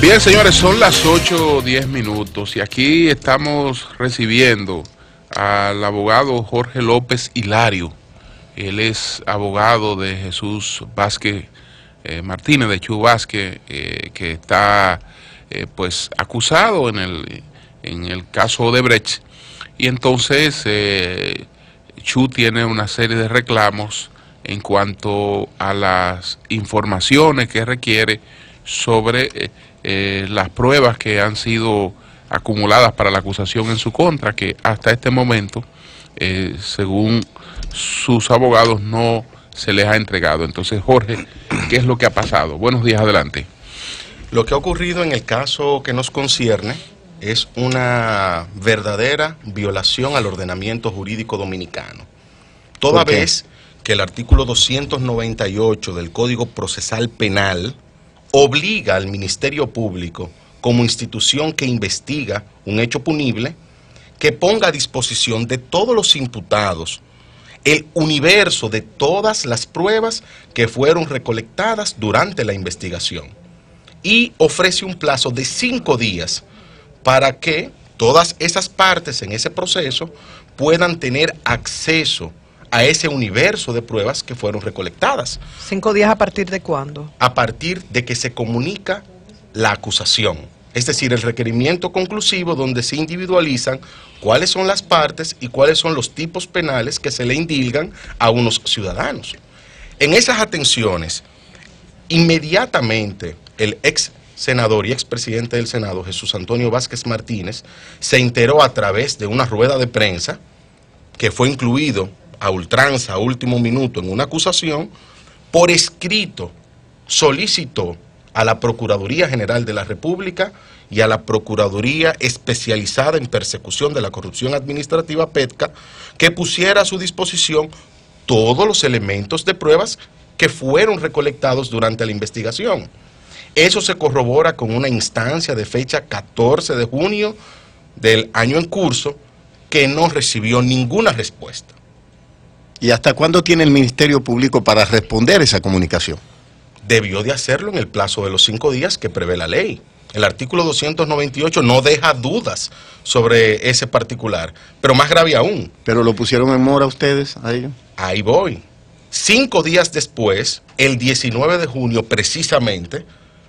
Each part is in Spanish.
Bien, señores, son las 8.10 minutos y aquí estamos recibiendo al abogado Jorge López Hilario. Él es abogado de Jesús Vázquez eh, Martínez, de Chu Vázquez, eh, que está eh, pues acusado en el, en el caso de Brecht. Y entonces Chu tiene una serie de reclamos en cuanto a las informaciones que requiere sobre eh, las pruebas que han sido acumuladas para la acusación en su contra, que hasta este momento, eh, según sus abogados, no se les ha entregado. Entonces, Jorge, ¿qué es lo que ha pasado? Buenos días, adelante. Lo que ha ocurrido en el caso que nos concierne es una verdadera violación al ordenamiento jurídico dominicano. Toda vez que el artículo 298 del Código Procesal Penal obliga al Ministerio Público, como institución que investiga un hecho punible, que ponga a disposición de todos los imputados el universo de todas las pruebas que fueron recolectadas durante la investigación y ofrece un plazo de cinco días para que todas esas partes en ese proceso puedan tener acceso a ese universo de pruebas que fueron recolectadas. ¿Cinco días a partir de cuándo? A partir de que se comunica la acusación, es decir, el requerimiento conclusivo donde se individualizan cuáles son las partes y cuáles son los tipos penales que se le indilgan a unos ciudadanos. En esas atenciones, inmediatamente el ex senador y expresidente del Senado, Jesús Antonio Vázquez Martínez, se enteró a través de una rueda de prensa que fue incluido a ultranza, a último minuto, en una acusación, por escrito solicitó a la Procuraduría General de la República y a la Procuraduría Especializada en Persecución de la Corrupción Administrativa, PETCA, que pusiera a su disposición todos los elementos de pruebas que fueron recolectados durante la investigación. Eso se corrobora con una instancia de fecha 14 de junio del año en curso que no recibió ninguna respuesta. ¿Y hasta cuándo tiene el Ministerio Público para responder esa comunicación? Debió de hacerlo en el plazo de los cinco días que prevé la ley. El artículo 298 no deja dudas sobre ese particular, pero más grave aún. ¿Pero lo pusieron en mora ustedes a Ahí voy. Cinco días después, el 19 de junio precisamente,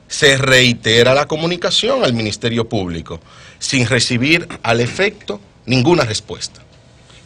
se reitera la comunicación al Ministerio Público, sin recibir al efecto ninguna respuesta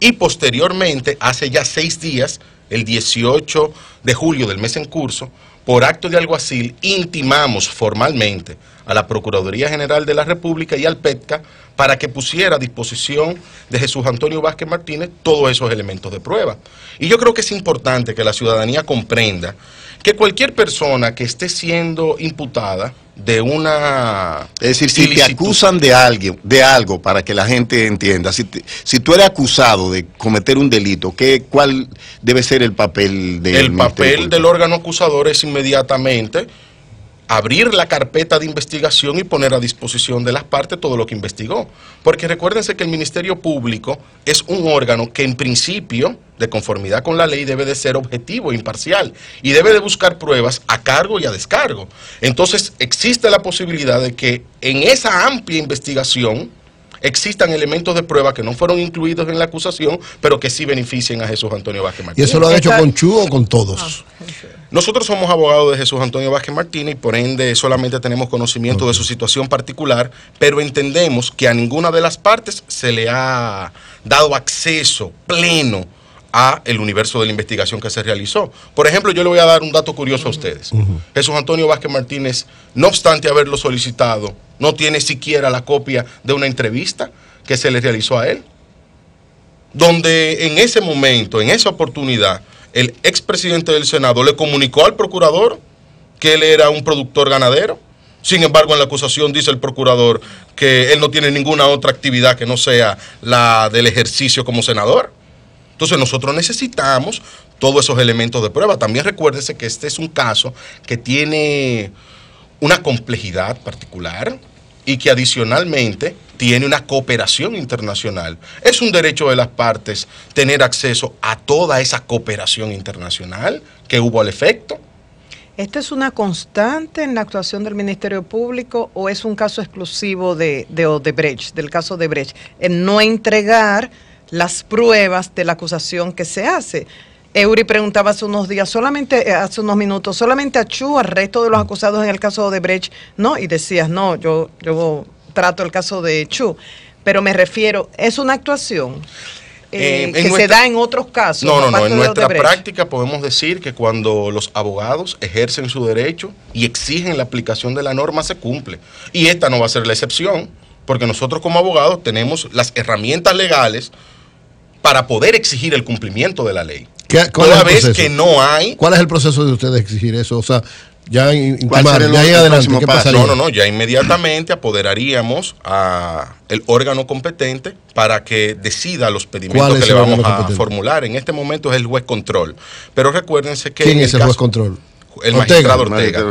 y posteriormente, hace ya seis días, el 18 de julio del mes en curso, por acto de alguacil, intimamos formalmente a la Procuraduría General de la República y al PETCA para que pusiera a disposición de Jesús Antonio Vázquez Martínez todos esos elementos de prueba. Y yo creo que es importante que la ciudadanía comprenda que cualquier persona que esté siendo imputada de una... Es decir, si te acusan de, alguien, de algo, para que la gente entienda, si, si tú eres acusado de cometer un delito, ¿qué, ¿cuál debe ser el papel del... El papel del órgano acusador es inmediatamente abrir la carpeta de investigación y poner a disposición de las partes todo lo que investigó. Porque recuérdense que el Ministerio Público es un órgano que en principio, de conformidad con la ley, debe de ser objetivo, e imparcial, y debe de buscar pruebas a cargo y a descargo. Entonces existe la posibilidad de que en esa amplia investigación, existan elementos de prueba que no fueron incluidos en la acusación, pero que sí beneficien a Jesús Antonio Vázquez Martínez. ¿Y eso lo ha hecho con Chu o con todos? Ah, nosotros somos abogados de Jesús Antonio Vázquez Martínez y por ende solamente tenemos conocimiento de su situación particular, pero entendemos que a ninguna de las partes se le ha dado acceso pleno a el universo de la investigación que se realizó. Por ejemplo, yo le voy a dar un dato curioso a ustedes. Jesús Antonio Vázquez Martínez, no obstante haberlo solicitado, no tiene siquiera la copia de una entrevista que se le realizó a él, donde en ese momento, en esa oportunidad, el expresidente del Senado le comunicó al procurador que él era un productor ganadero. Sin embargo, en la acusación dice el procurador que él no tiene ninguna otra actividad que no sea la del ejercicio como senador. Entonces nosotros necesitamos todos esos elementos de prueba. También recuérdese que este es un caso que tiene una complejidad particular y que adicionalmente tiene una cooperación internacional. Es un derecho de las partes tener acceso a toda esa cooperación internacional que hubo al efecto. ¿Esta es una constante en la actuación del Ministerio Público o es un caso exclusivo de, Odebrecht, del caso de en no entregar las pruebas de la acusación que se hace? Eury preguntaba hace unos días, solamente eh, hace unos minutos, solamente a Chu, al resto de los acusados en el caso de Brecht, no, y decías, no, yo trato el caso de Chu, pero me refiero, es una actuación. Eh, eh, que se da en otros casos. No, no, no. En nuestra práctica podemos decir que cuando los abogados ejercen su derecho y exigen la aplicación de la norma, se cumple. Y esta no va a ser la excepción, porque nosotros como abogados tenemos las herramientas legales para poder exigir el cumplimiento de la ley. cada vez que no hay. ¿Cuál es el proceso de ustedes exigir eso? O sea, ya ya adelante, ¿qué No, no, no, ya inmediatamente apoderaríamos a el órgano competente para que decida los pedimientos que le vamos a formular. En este momento es el juez control. Pero recuérdense que... ¿Quién es el, juez control? El magistrado Ortega.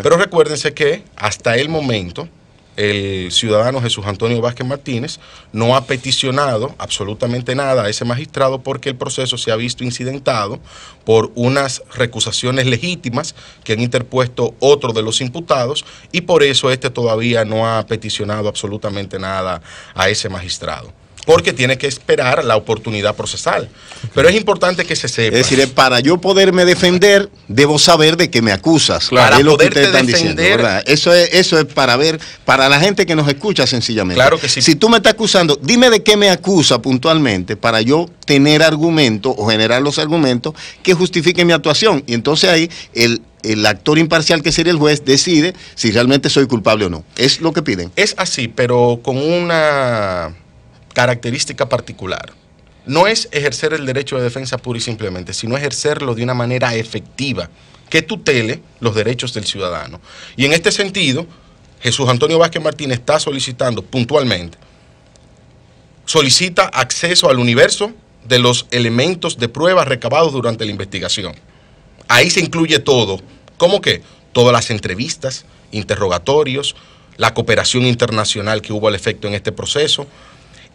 Pero recuérdense que hasta el momento el ciudadano Jesús Antonio Vázquez Martínez no ha peticionado absolutamente nada a ese magistrado porque el proceso se ha visto incidentado por unas recusaciones legítimas que han interpuesto otro de los imputados y por eso este todavía no ha peticionado absolutamente nada a ese magistrado porque tiene que esperar la oportunidad procesal. Pero es importante que se sepa. Es decir, para yo poderme defender, debo saber de qué me acusas. Claro, para es defender, Eso es, eso es para ver, para la gente que nos escucha sencillamente. Claro que sí. Si tú me estás acusando, dime de qué me acusa puntualmente para yo tener argumentos o generar los argumentos que justifiquen mi actuación. Y entonces ahí el el actor imparcial que sería el juez decide si realmente soy culpable o no. Es lo que piden. Es así, pero con una característica particular. No es ejercer el derecho de defensa pura y simplemente, sino ejercerlo de una manera efectiva que tutele los derechos del ciudadano. Y en este sentido, Jesús Antonio Vázquez Martínez está solicitando puntualmente, solicita acceso al universo de los elementos de prueba recabados durante la investigación. Ahí se incluye todo. ¿Cómo que? Todas las entrevistas, interrogatorios, la cooperación internacional que hubo al efecto en este proceso,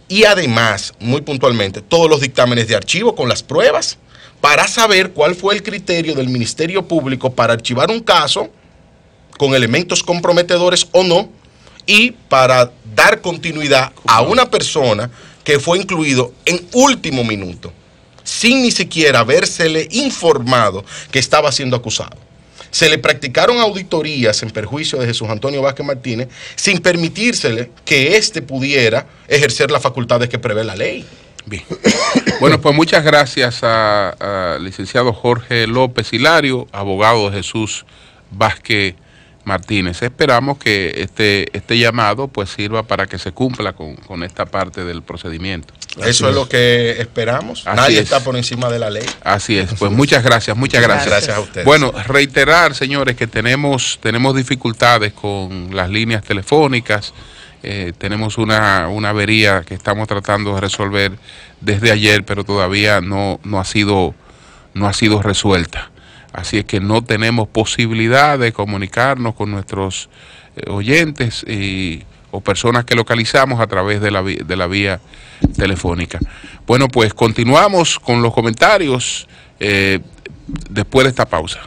y además, muy puntualmente, todos los dictámenes de archivo con las pruebas para saber cuál fue el criterio del Ministerio Público para archivar un caso con elementos comprometedores o no y para dar continuidad a una persona que fue incluido en último minuto sin ni siquiera habérsele informado que estaba siendo acusado se le practicaron auditorías en perjuicio de Jesús Antonio Vázquez Martínez sin permitírsele que éste pudiera ejercer las facultades que prevé la ley. Bien. Bueno, pues muchas gracias al licenciado Jorge López Hilario, abogado de Jesús Vázquez Martínez. Esperamos que este, este llamado pues sirva para que se cumpla con, esta parte del procedimiento. Eso es, lo que esperamos. Nadie está por encima de la ley. Así es. Pues muchas gracias, muchas gracias. Gracias a ustedes. Bueno, reiterar, señores, que tenemos, tenemos dificultades con las líneas telefónicas. Eh, tenemos una, avería que estamos tratando de resolver desde ayer, pero todavía no, no, ha, sido, no ha sido resuelta. Así es que no tenemos posibilidad de comunicarnos con nuestros eh, oyentes o personas que localizamos a través de la, vía telefónica. Bueno, pues continuamos con los comentarios eh, después de esta pausa.